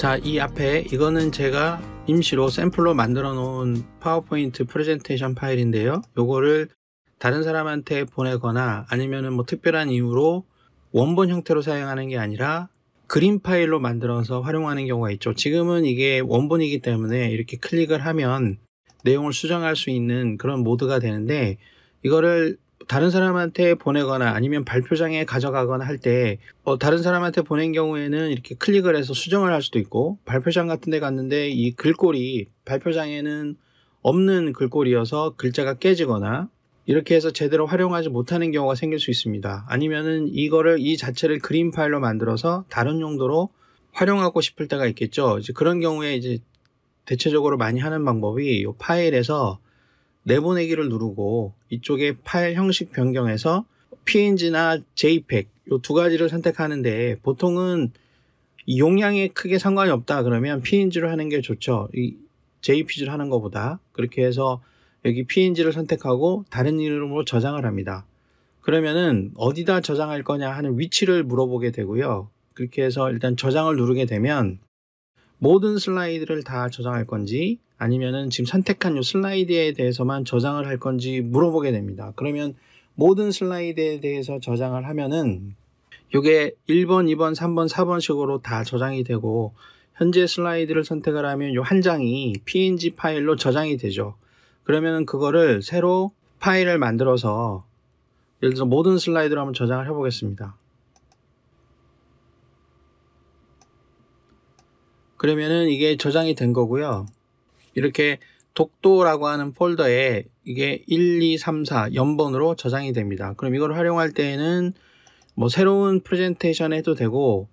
자, 이 앞에 이거는 제가 임시로 샘플로 만들어 놓은 파워포인트 프레젠테이션 파일인데요. 요거를 다른 사람한테 보내거나 아니면은 뭐 특별한 이유로 원본 형태로 사용하는 게 아니라 그림 파일로 만들어서 활용하는 경우가 있죠. 지금은 이게 원본이기 때문에 이렇게 클릭을 하면 내용을 수정할 수 있는 그런 모드가 되는데 이거를 다른 사람한테 보내거나 아니면 발표장에 가져가거나 할때 어, 다른 사람한테 보낸 경우에는 이렇게 클릭을 해서 수정을 할 수도 있고 발표장 같은 데 갔는데 이 글꼴이 발표장에는 없는 글꼴이어서 글자가 깨지거나 이렇게 해서 제대로 활용하지 못하는 경우가 생길 수 있습니다. 아니면은 이거를 이 자체를 그림 파일로 만들어서 다른 용도로 활용하고 싶을 때가 있겠죠. 이제 그런 경우에 이제 대체적으로 많이 하는 방법이 이 파일에서 내보내기를 누르고 이쪽에 파일 형식 변경해서 PNG나 JPEG 이 두 가지를 선택하는데 보통은 용량에 크게 상관이 없다 그러면 PNG로 하는 게 좋죠. 이 JPG를 하는 것보다 그렇게 해서 여기 PNG를 선택하고 다른 이름으로 저장을 합니다. 그러면은 어디다 저장할 거냐 하는 위치를 물어보게 되고요. 그렇게 해서 일단 저장을 누르게 되면 모든 슬라이드를 다 저장할 건지 아니면은 지금 선택한 요 슬라이드에 대해서만 저장을 할 건지 물어보게 됩니다. 그러면 모든 슬라이드에 대해서 저장을 하면은 요게 1번, 2번, 3번, 4번 식으로 다 저장이 되고 현재 슬라이드를 선택을 하면 요 한 장이 png 파일로 저장이 되죠. 그러면 그거를 새로 파일을 만들어서 예를 들어 모든 슬라이드로 한번 저장을 해보겠습니다. 그러면은 이게 저장이 된 거고요. 이렇게 독도라고 하는 폴더에 이게 1, 2, 3, 4 연번으로 저장이 됩니다. 그럼 이걸 활용할 때에는 뭐 새로운 프레젠테이션 해도 되고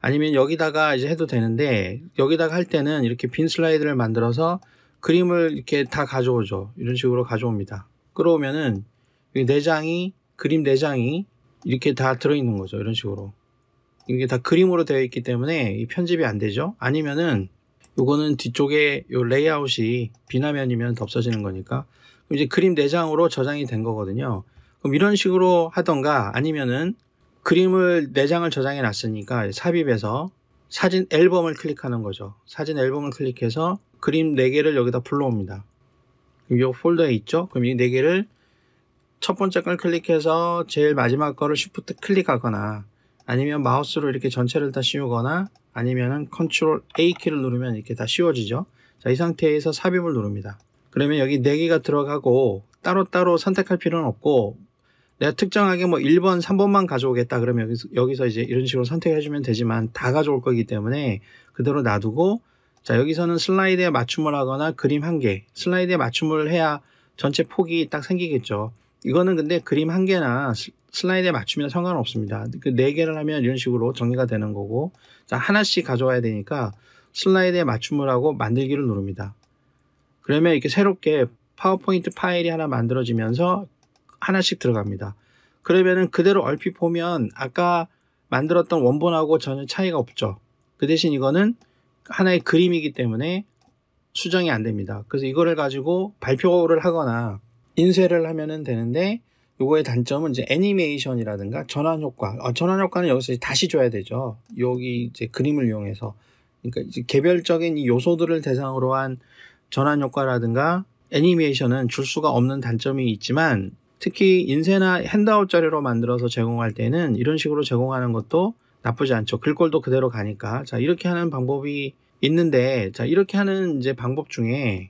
아니면 여기다가 이제 해도 되는데 여기다가 할 때는 이렇게 빈 슬라이드를 만들어서 그림을 이렇게 다 가져오죠. 이런 식으로 가져옵니다. 끌어오면은 내장이 그림 내장이 이렇게 다 들어있는 거죠. 이런 식으로. 이게 다 그림으로 되어 있기 때문에 편집이 안 되죠. 아니면은 요거는 뒤쪽에 요 레이아웃이 비나면이면 덮쳐지는 거니까 이제 그림 내장으로 저장이 된 거거든요. 그럼 이런 식으로 하던가 아니면은 그림을 내장을 저장해 놨으니까 삽입해서 사진 앨범을 클릭하는 거죠. 사진 앨범을 클릭해서 그림 4개를 여기다 불러옵니다. 이 폴더에 있죠? 그럼 이 4개를 첫 번째 걸 클릭해서 제일 마지막 거를 Shift 클릭하거나 아니면 마우스로 이렇게 전체를 다 씌우거나 아니면은 컨트롤 A 키를 누르면 이렇게 다 씌워지죠. 자, 이 상태에서 삽입을 누릅니다. 그러면 여기 4개가 들어가고 따로따로 선택할 필요는 없고 내가 특정하게 뭐 1번, 3번만 가져오겠다 그러면 여기서, 여기서 이제 이런 식으로 선택해 주면 되지만 다 가져올 거기 때문에 그대로 놔두고 자, 여기서는 슬라이드에 맞춤을 하거나 그림 한 개, 슬라이드에 맞춤을 해야 전체 폭이 딱 생기겠죠. 이거는 근데 그림 한 개나 슬라이드에 맞추면 상관없습니다. 그 네 개를 하면 이런 식으로 정리가 되는 거고 자 하나씩 가져와야 되니까 슬라이드에 맞춤을 하고 만들기를 누릅니다. 그러면 이렇게 새롭게 파워포인트 파일이 하나 만들어지면서 하나씩 들어갑니다. 그러면은 그대로 얼핏 보면 아까 만들었던 원본하고 전혀 차이가 없죠. 그 대신 이거는 하나의 그림이기 때문에 수정이 안 됩니다. 그래서 이거를 가지고 발표를 하거나 인쇄를 하면 되는데 요거의 단점은 이제 애니메이션이라든가 전환 효과. 어, 전환 효과는 여기서 다시 줘야 되죠. 여기 이제 그림을 이용해서. 그러니까 이제 개별적인 이 요소들을 대상으로 한 전환 효과라든가 애니메이션은 줄 수가 없는 단점이 있지만 특히 인쇄나 핸드아웃 자료로 만들어서 제공할 때는 이런 식으로 제공하는 것도 나쁘지 않죠. 글꼴도 그대로 가니까. 자, 이렇게 하는 방법이 있는데, 자, 이렇게 하는 이제 방법 중에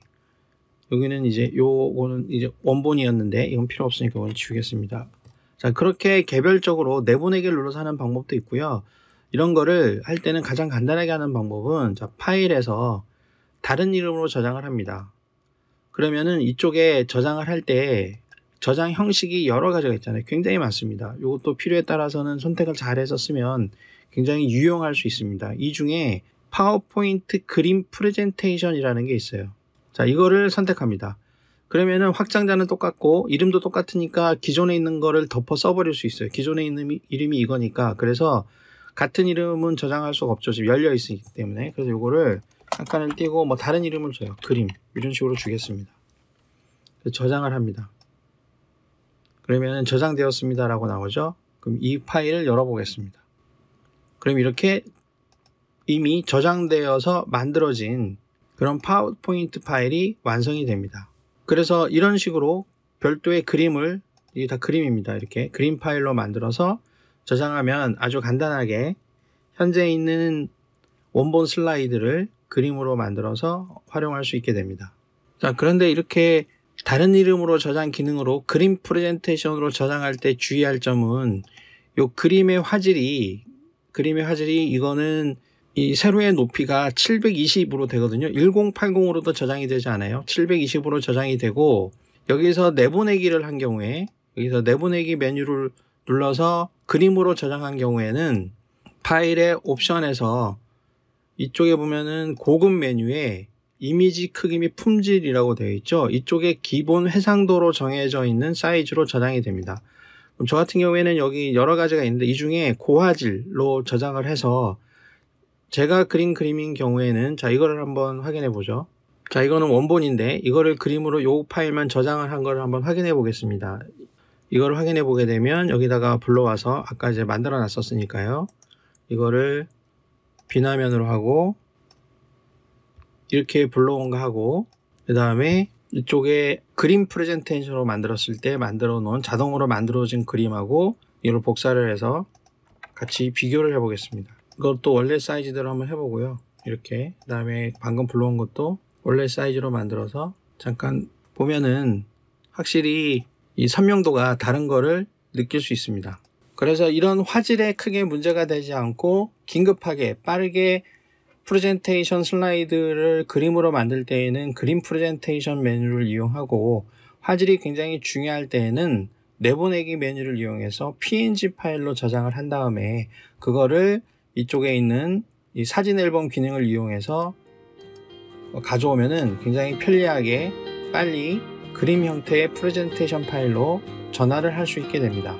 여기는 이제 네. 요거는 이제 원본이었는데 이건 필요 없으니까 이건 지우겠습니다. 자 그렇게 개별적으로 내보내기를 눌러서 하는 방법도 있고요. 이런 거를 할 때는 가장 간단하게 하는 방법은 자 파일에서 다른 이름으로 저장을 합니다. 그러면은 이쪽에 저장을 할 때 저장 형식이 여러 가지가 있잖아요. 굉장히 많습니다. 이것도 필요에 따라서는 선택을 잘해서 쓰면 굉장히 유용할 수 있습니다. 이 중에 파워포인트 그림 프레젠테이션이라는 게 있어요. 자, 이거를 선택합니다. 그러면은 확장자는 똑같고 이름도 똑같으니까 기존에 있는 거를 덮어 써버릴 수 있어요. 기존에 있는 이름이 이거니까 그래서 같은 이름은 저장할 수가 없죠. 지금 열려 있기 때문에 그래서 이거를 잠깐을 띄고 뭐 다른 이름을 줘요. 그림 이런 식으로 주겠습니다. 저장을 합니다. 그러면 저장되었습니다라고 나오죠. 그럼 이 파일을 열어보겠습니다. 그럼 이렇게 이미 저장되어서 만들어진 그럼 파워포인트 파일이 완성이 됩니다. 그래서 이런 식으로 별도의 그림을 이게 다 그림입니다. 이렇게 그림 파일로 만들어서 저장하면 아주 간단하게 현재 있는 원본 슬라이드를 그림으로 만들어서 활용할 수 있게 됩니다. 자, 그런데 이렇게 다른 이름으로 저장 기능으로 그림 프레젠테이션으로 저장할 때 주의할 점은 요 그림의 화질이 그림의 화질이 이거는 이 세로의 높이가 720으로 되거든요. 1080으로도 저장이 되지 않아요. 720으로 저장이 되고 여기서 내보내기를 한 경우에 여기서 내보내기 메뉴를 눌러서 그림으로 저장한 경우에는 파일의 옵션에서 이쪽에 보면은 고급 메뉴에 이미지 크기 및 품질이라고 되어 있죠. 이쪽에 기본 해상도로 정해져 있는 사이즈로 저장이 됩니다. 저 같은 경우에는 여기 여러 가지가 있는데 이 중에 고화질로 저장을 해서 제가 그린 그림인 경우에는 자 이거를 한번 확인해 보죠. 자 이거는 원본인데 이거를 그림으로 요 파일만 저장을 한걸 한번 확인해 보겠습니다. 이걸 확인해 보게 되면 여기다가 불러와서 아까 이제 만들어 놨었으니까요. 이거를 비화면으로 하고 이렇게 불러온 거 하고 그 다음에 이쪽에 그림 프레젠테이션으로 만들었을 때 만들어 놓은 자동으로 만들어진 그림하고 이걸 복사를 해서 같이 비교를 해 보겠습니다. 이것도 원래 사이즈대로 한번 해보고요. 이렇게 그 다음에 방금 불러온 것도 원래 사이즈로 만들어서 잠깐 보면은 확실히 이 선명도가 다른 거를 느낄 수 있습니다. 그래서 이런 화질에 크게 문제가 되지 않고 긴급하게 빠르게 프레젠테이션 슬라이드를 그림으로 만들 때에는 그림 프레젠테이션 메뉴를 이용하고 화질이 굉장히 중요할 때에는 내보내기 메뉴를 이용해서 PNG 파일로 저장을 한 다음에 그거를 이쪽에 있는 이 사진 앨범 기능을 이용해서 가져오면은 굉장히 편리하게 빨리 그림 형태의 프레젠테이션 파일로 전화를할 수 있게 됩니다.